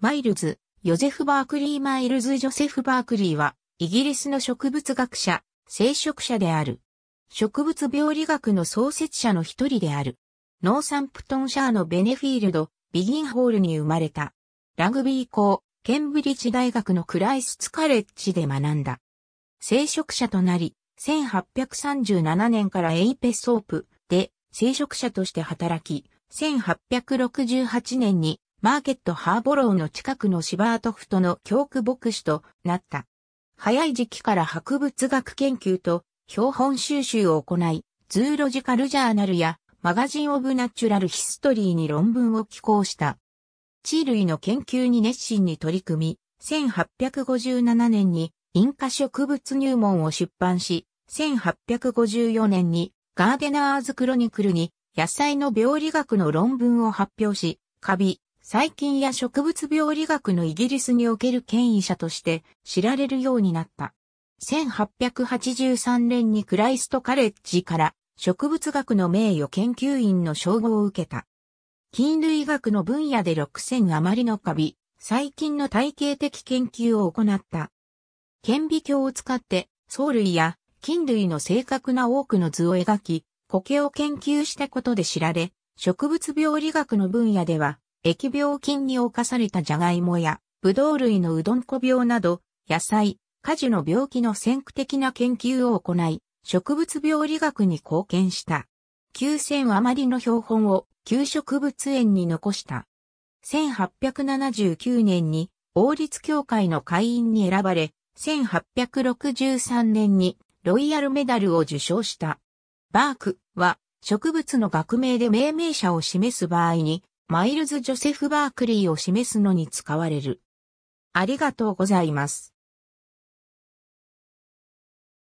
マイルズ、ヨゼフ・バークリー・マイルズ・ジョセフ・バークリーは、イギリスの植物学者、生殖者である。植物病理学の創設者の一人である。ノーサンプトンシャーのベネフィールド、ビギンホールに生まれた。ラグビー校、ケンブリッジ大学のクライスツカレッジで学んだ。生殖者となり、1837年からエイペソープで生殖者として働き、1868年にマーケットハーボローの近くのシバートフトの教区牧師となった。早い時期から博物学研究と標本収集を行い、ズーロジカルジャーナルやマガジン・オブ・ナチュラル・ヒストリーに論文を寄稿した。地類の研究に熱心に取り組み、1857年にインカ植物入門を出版し、1854年にガーデナーズ・クロニクルに野菜の病理学の論文を発表し、カビ、細菌や植物病理学のイギリスにおける権威者として知られるようになった。1883年にクライストカレッジから植物学の名誉研究員の称号を受けた。菌類学の分野で6000余りのカビ、細菌の体系的研究を行った。顕微鏡を使って藻類や菌類の正確な多くの図を描き、苔を研究したことで知られ、植物病理学の分野では疫病菌に侵されたジャガイモや、ブドウ類のうどんこ病など、野菜、果樹の病気の先駆的な研究を行い、植物病理学に貢献した。9000余りの標本を旧植物園に残した。1879年に王立協会の会員に選ばれ、1863年にロイヤルメダルを受賞した。バークは植物の学名で命名者を示す場合にマイルズ・ジョセフ・バークリーを示すのに使われる。ありがとうございます。